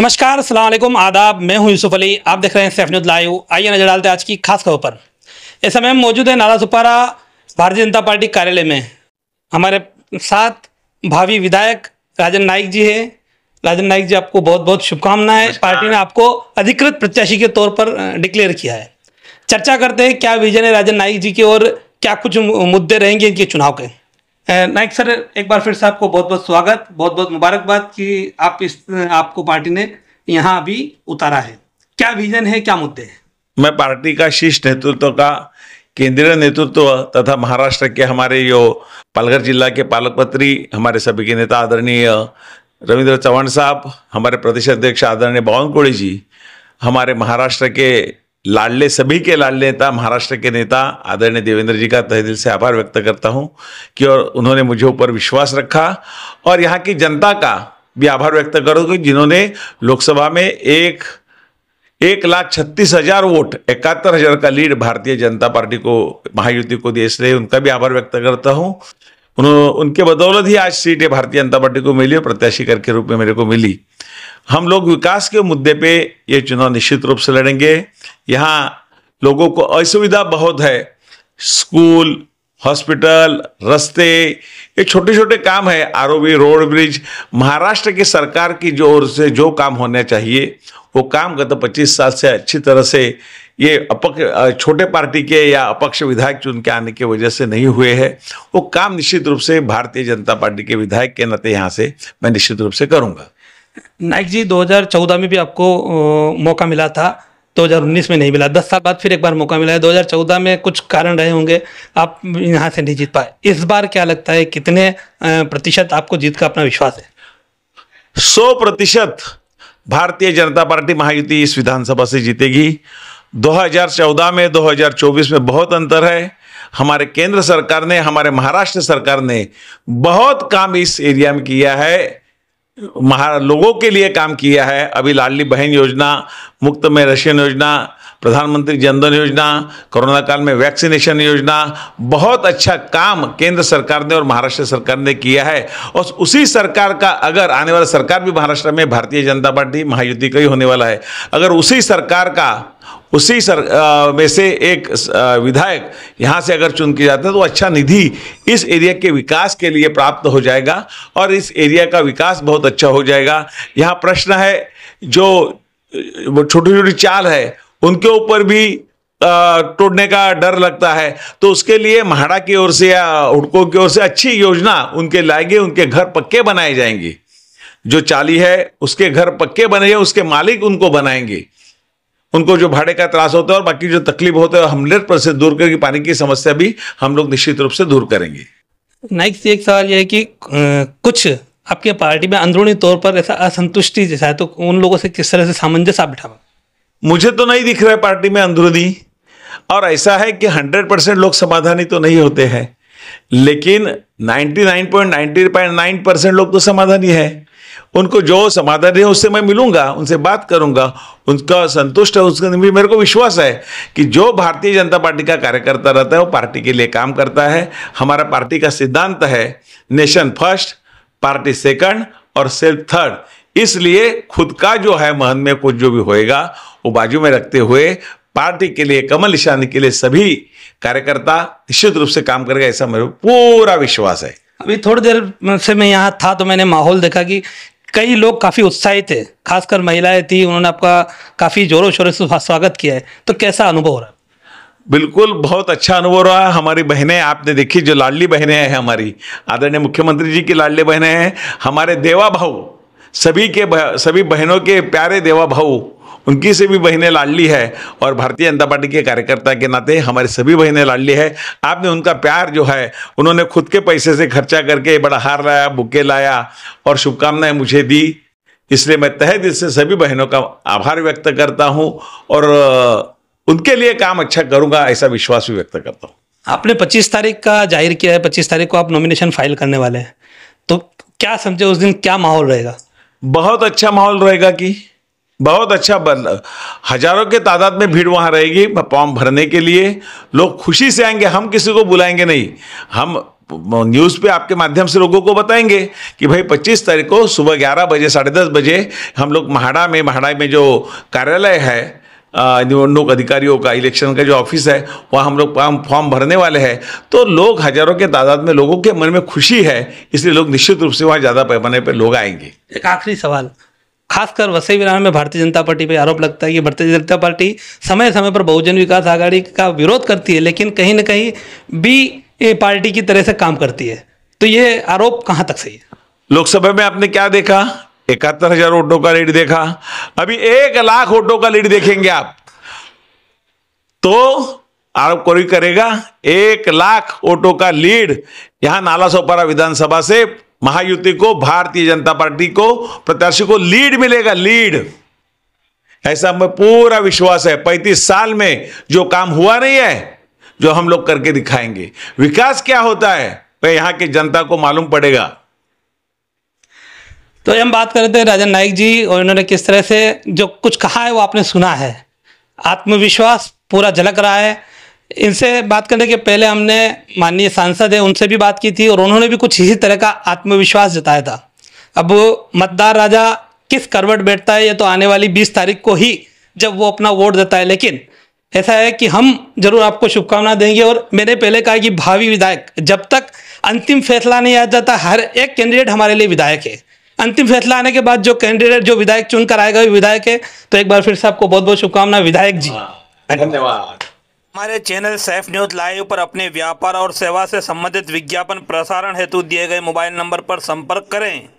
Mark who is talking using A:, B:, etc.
A: नमस्कार असलम आदाब मैं हूं यूसुफ अली आप देख रहे हैं सैफनुद लाइव आइए नजर डालते हैं आज की खास खबर पर इस समय हम मौजूद है नाला सुपारा भारतीय जनता पार्टी कार्यालय में हमारे साथ भावी विधायक राजन नाइक जी है राजन नाइक जी आपको बहुत बहुत शुभकामनाएं पार्टी ने आपको अधिकृत प्रत्याशी के तौर पर डिक्लेयर किया है चर्चा करते हैं क्या विजन है राजन नाइक जी की और क्या कुछ मुद्दे रहेंगे इनके चुनाव के नाइक सर एक बार फिर से आपको बहुत बहुत स्वागत बहुत बहुत मुबारकबाद कि आप इस आपको पार्टी ने यहाँ अभी उतारा है क्या विजन है क्या मुद्दे हैं
B: मैं पार्टी का शीर्ष नेतृत्व का केंद्रीय नेतृत्व तथा महाराष्ट्र के हमारे जो पालघर जिला के पालकपत्री हमारे सभी के नेता आदरणीय रविंद्र चौहान साहब हमारे प्रदेश अध्यक्ष आदरणीय बावन जी हमारे महाराष्ट्र के लाडले सभी के लाडले नेता महाराष्ट्र के नेता आदरणीय देवेंद्र जी का तहे दिल से आभार व्यक्त करता हूं कि और उन्होंने मुझे ऊपर विश्वास रखा और यहाँ की जनता का भी आभार व्यक्त कि जिन्होंने लोकसभा में एक एक लाख छत्तीस हजार वोट इकहत्तर हजार का लीड भारतीय जनता पार्टी को महायुति को दिए इसलिए उनका भी आभार व्यक्त करता हूँ उन्होंने उनके बदौलत ही आज सीटें भारतीय जनता पार्टी को मिली और प्रत्याशी कर के रूप में मेरे को मिली हम लोग विकास के मुद्दे पे ये चुनाव निश्चित रूप से लड़ेंगे यहाँ लोगों को असुविधा बहुत है स्कूल हॉस्पिटल रास्ते ये छोटे छोटे काम है आर रोड ब्रिज महाराष्ट्र की सरकार की जो ओर से जो काम होने चाहिए वो काम गत 25 साल से अच्छी तरह से ये अपक्ष छोटे पार्टी के या अपक्ष विधायक चुन के आने की वजह से नहीं हुए हैं वो काम निश्चित रूप से भारतीय जनता पार्टी के विधायक के नाते यहाँ से मैं निश्चित रूप से करूँगा
A: नाइक जी 2014 में भी आपको मौका मिला था 2019 में नहीं मिला दस साल बाद फिर एक बार मौका मिला है 2014 में कुछ कारण रहे होंगे आप यहाँ से नहीं जीत पाए इस बार क्या लगता है कितने प्रतिशत
B: आपको जीत का अपना विश्वास है सौ प्रतिशत भारतीय जनता पार्टी महायुति इस विधानसभा से जीतेगी 2014 में 2024 में बहुत अंतर है हमारे केंद्र सरकार ने हमारे महाराष्ट्र सरकार ने बहुत काम इस एरिया में किया है महारा लोगों के लिए काम किया है अभी लाडली बहन योजना मुक्त में रशियन योजना प्रधानमंत्री जनधन योजना कोरोना काल में वैक्सीनेशन योजना बहुत अच्छा काम केंद्र सरकार ने और महाराष्ट्र सरकार ने किया है और उसी सरकार का अगर आने वाला सरकार भी महाराष्ट्र में भारतीय जनता पार्टी महायुति का ही होने वाला है अगर उसी सरकार का उसी सर आ, में से एक आ, विधायक यहाँ से अगर चुन के जाता है तो अच्छा निधि इस एरिया के विकास के लिए प्राप्त हो जाएगा और इस एरिया का विकास बहुत अच्छा हो जाएगा यहाँ प्रश्न है जो छोटी छोटी चाल है उनके ऊपर भी टूटने का डर लगता है तो उसके लिए महाड़ा की ओर से या हुडको की ओर से अच्छी योजना उनके लाएंगे उनके घर पक्के बनाए जाएंगे जो चाली है उसके घर पक्के बने उसके मालिक उनको बनाएंगे उनको जो भाड़े का त्रास होता है और बाकी जो तकलीफ होते हैं है पर से दूर करके पानी की समस्या भी हम लोग निश्चित रूप से दूर करेंगे
A: नेक्स्ट एक सवाल यह है कि कुछ आपके पार्टी में अंदरूनी तौर पर ऐसा असंतुष्टि जैसा है तो उन लोगों से किस तरह से सामंजस्य
B: बिठावा मुझे तो नहीं दिख रहा है पार्टी में अंदरूनी और ऐसा है कि 100 परसेंट लोग समाधानी तो नहीं होते हैं लेकिन 99.99 परसेंट लोग तो समाधानी है उनको जो समाधानी है उससे मैं मिलूंगा उनसे बात करूंगा उनका संतुष्ट है उसके भी मेरे को विश्वास है कि जो भारतीय जनता पार्टी का कार्यकर्ता रहता है वो पार्टी के लिए काम करता है हमारा पार्टी का सिद्धांत है नेशन फर्स्ट पार्टी सेकंड और सेल्फ थर्ड इसलिए खुद का जो है महन में कुछ जो भी होएगा वो बाजू में रखते हुए पार्टी के लिए कमल निशान के लिए सभी कार्यकर्ता निश्चित रूप से काम करेगा ऐसा मेरे पूरा विश्वास है
A: अभी थोड़ी देर से मैं यहाँ था तो मैंने माहौल देखा कि कई लोग काफ़ी उत्साहित थे खासकर महिलाएं थी उन्होंने आपका काफ़ी जोरों शोरों से स्वागत किया है तो कैसा अनुभव हो रहा है
B: बिल्कुल बहुत अच्छा अनुभव रहा है हमारी बहनें आपने देखी जो लाडली बहनें हैं हमारी आदरणीय मुख्यमंत्री जी की लाडली बहनें हैं हमारे देवा भाऊ सभी के बह, सभी बहनों के प्यारे देवा भाऊ उनकी से भी बहनें लाडली है और भारतीय जनता पार्टी के कार्यकर्ता के नाते हमारी सभी बहनें लाडली है आपने उनका प्यार जो है उन्होंने खुद के पैसे से खर्चा करके बड़ा हार लाया बुके लाया और शुभकामनाएं मुझे दी इसलिए मैं तह दिल से सभी बहनों का आभार व्यक्त करता हूँ और उनके लिए काम अच्छा करूँगा ऐसा विश्वास भी व्यक्त करता हूँ
A: आपने पच्चीस तारीख का जाहिर किया है पच्चीस तारीख को आप नॉमिनेशन फाइल करने वाले हैं तो
B: क्या समझे उस दिन क्या माहौल रहेगा बहुत अच्छा माहौल रहेगा कि बहुत अच्छा बन हजारों के तादाद में भीड़ वहाँ रहेगी फॉर्म भरने के लिए लोग खुशी से आएंगे हम किसी को बुलाएंगे नहीं हम न्यूज़ पे आपके माध्यम से लोगों को बताएंगे कि भाई 25 तारीख को सुबह 11 बजे साढ़े दस बजे हम लोग महाड़ा में महाड़ा में जो कार्यालय है निवडणूक अधिकारियों का इलेक्शन का जो ऑफिस है वहाँ हम लोग फॉर्म भरने वाले हैं तो लोग हजारों के तादाद में लोगों के मन में खुशी है इसलिए लोग निश्चित रूप से वहाँ ज़्यादा पैमाने पर लोग आएंगे
A: एक आखिरी सवाल खासकर वसई विराम में भारतीय जनता पार्टी पर आरोप लगता है कि भारतीय जनता पार्टी समय समय पर बहुजन विकास आघाड़ी का विरोध करती है लेकिन कहीं ना कहीं भी पार्टी की तरह से काम करती है
B: तो ये आरोप कहाँ तक सही है लोकसभा में आपने क्या देखा इकहत्तर हजार वोटों का लीड देखा अभी एक लाख वोटों का लीड देखेंगे आप तो आरोप कोई करेगा एक लाख वोटों का लीड यहां नाला सोपारा विधानसभा से महायुति को भारतीय जनता पार्टी को प्रत्याशी को लीड मिलेगा लीड ऐसा हमें पूरा विश्वास है पैंतीस साल में जो काम हुआ नहीं है जो हम लोग करके दिखाएंगे विकास क्या होता है यहां की जनता को मालूम पड़ेगा
A: तो हम बात कर रहे थे राजन नाइक जी और इन्होंने किस तरह से जो कुछ कहा है वो आपने सुना है आत्मविश्वास पूरा झलक रहा है इनसे बात करने के पहले हमने माननीय सांसद है उनसे भी बात की थी और उन्होंने भी कुछ इसी तरह का आत्मविश्वास जताया था अब मतदार राजा किस करवट बैठता है ये तो आने वाली बीस तारीख को ही जब वो अपना वोट देता है लेकिन ऐसा है कि हम जरूर आपको शुभकामना देंगे और मैंने पहले कहा कि भावी विधायक जब तक अंतिम फैसला नहीं आ जाता हर एक कैंडिडेट हमारे लिए विधायक है अंतिम फैसला आने के बाद जो कैंडिडेट जो विधायक चुनकर आएगा आएगा विधायक है तो एक बार फिर से आपको बहुत बहुत शुभकामना विधायक जी धन्यवाद हमारे चैनल सेफ न्यूज लाइव पर अपने व्यापार और सेवा से संबंधित विज्ञापन प्रसारण हेतु दिए गए मोबाइल नंबर पर संपर्क करें